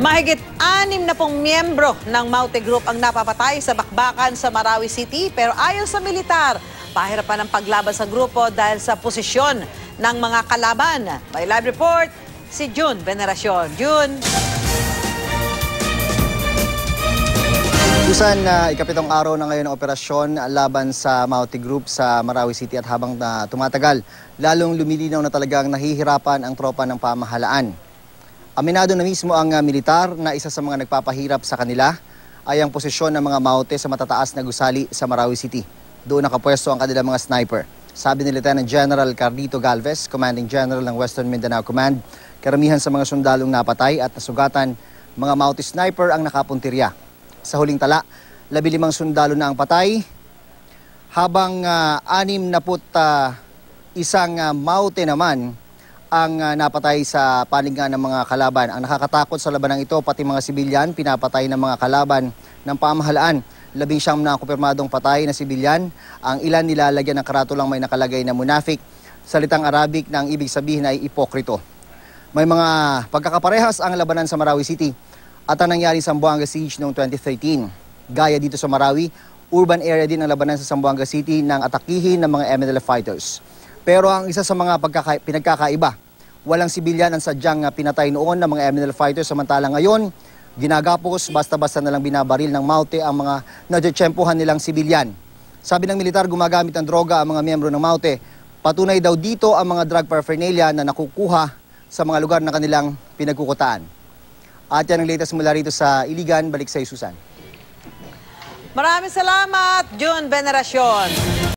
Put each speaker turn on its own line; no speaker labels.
Mahigit anim na pong miyembro ng Maute Group ang napapatay sa bakbakan sa Marawi City pero ayon sa militar, pahirapan ang paglaban sa grupo dahil sa posisyon ng mga kalaban. May live report si June Veneracion.
June! Susan, uh, ikapitong araw na ngayon ng operasyon laban sa Maute Group sa Marawi City at habang uh, tumatagal, lalong lumilinaw na talagang nahihirapan ang tropa ng pamahalaan. Aminado na mismo ang ah, militar na isa sa mga nagpapahirap sa kanila ay ang posisyon ng mga maute sa matataas na gusali sa Marawi City. Doon nakapwesto ang kanilang mga sniper. Sabi ni Lieutenant General Carlito Galvez, Commanding General ng Western Mindanao Command, karamihan sa mga sundalong napatay at nasugatan, mga Mountie sniper ang nakapuntirya. Sa huling tala, 15 sundalo na ang patay, habang uh, 61 uh, isang uh, ah, Maute naman ang uh, napatay sa panig ng mga kalaban. Ang nakakatakot sa labanang ito, pati mga sibilyan, pinapatay ng mga kalaban ng pamahalaan. Labing siyam na kumpirmadong patay na sibilyan. Ang ilan nilalagyan ng karatulang may nakalagay na munafik. Salitang Arabic na ang ibig sabihin ay ipokrito. May mga pagkakaparehas ang labanan sa Marawi City at ang nangyari sa Zamboanga Siege noong 2013. Gaya dito sa Marawi, urban area din ang labanan sa Zamboanga City nang atakihin ng mga MNLF fighters. Pero ang isa sa mga pagkaka- pinagkakaiba, walang sibilyan ang sadyang ah, pinatay noon ng mga MNL fighters samantala ngayon, ginagapos basta-basta nalang binabaril ng Maute ang mga nadetsyempohan nilang sibilyan. Sabi ng militar, gumagamit ng droga ang mga miyembro ng Maute. Patunay daw dito ang mga drug paraphernalia na nakukuha sa mga lugar na kanilang pinagkukutaan. At yan ang latest mula rito sa Iligan. Balik sa Susan.
Maraming salamat, June Veneracion.